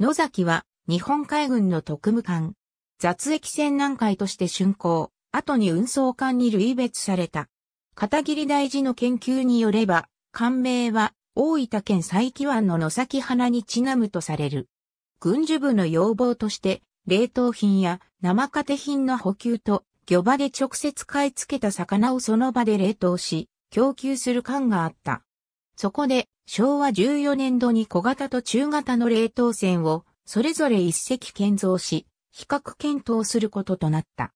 野崎は日本海軍の特務艦、雑液船南海として竣工、後に運送艦に類別された。片桐大事の研究によれば、艦名は大分県佐伯湾の野崎花にちなむとされる。軍需部の要望として、冷凍品や生カテ品の補給と、漁場で直接買い付けた魚をその場で冷凍し、供給する艦があった。そこで、昭和14年度に小型と中型の冷凍船を、それぞれ一隻建造し、比較検討することとなった。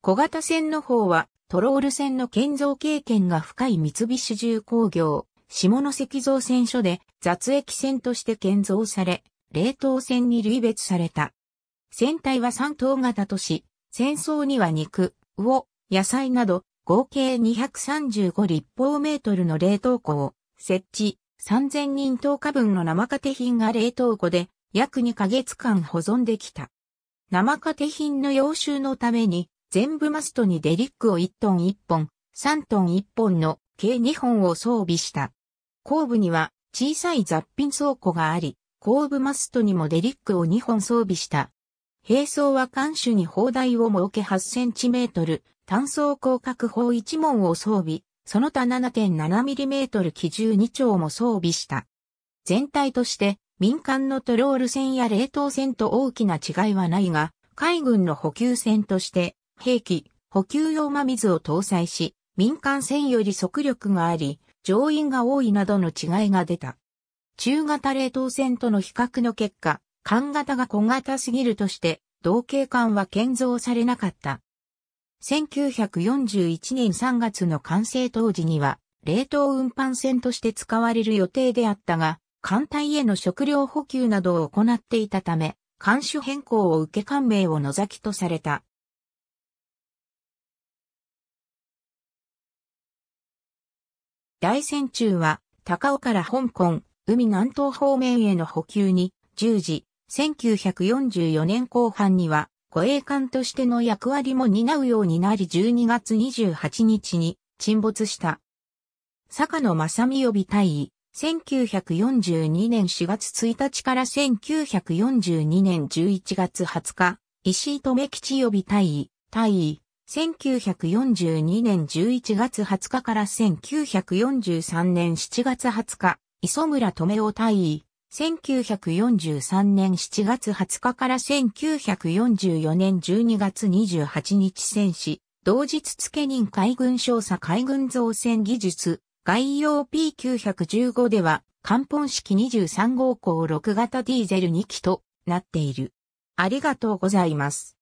小型船の方は、トロール船の建造経験が深い三菱重工業、下関造船所で雑液船として建造され、冷凍船に類別された。船体は三等型とし、戦争には肉、魚、野菜など合計235立方メートルの冷凍庫を設置、3000人10日分の生カテ品が冷凍庫で約2ヶ月間保存できた。生カテ品の養収のために、全部マストにデリックを1トン1本、3トン1本の計2本を装備した。後部には小さい雑品倉庫があり、後部マストにもデリックを2本装備した。並走は艦首に砲台を設け8センチメートル、単装広角砲1門を装備、その他 7.7mm 機銃2丁も装備した。全体として民間のトロール船や冷凍船と大きな違いはないが、海軍の補給船として兵器、補給用真水を搭載し、民間船より速力があり、乗員が多いなどの違いが出た。中型冷凍船との比較の結果、艦型が小型すぎるとして、同型艦は建造されなかった。1941年3月の完成当時には、冷凍運搬船として使われる予定であったが、艦隊への食料補給などを行っていたため、艦種変更を受け艦名を野崎とされた。大戦中は、高尾から香港、海南東方面への補給に従事、1944年後半には護衛艦としての役割も担うようになり12月28日に沈没した。坂野正美予備隊尉、1942年4月1日から1942年11月20日、石井留吉予備隊員。隊尉、1942年11月20日から1943年7月20日、磯村留夫隊員。1943年7月20日から1944年12月28日戦士、同日付任海軍少佐海軍造船技術、概要 P915 では、関本式23号港6型ディーゼル2機となっている。ありがとうございます。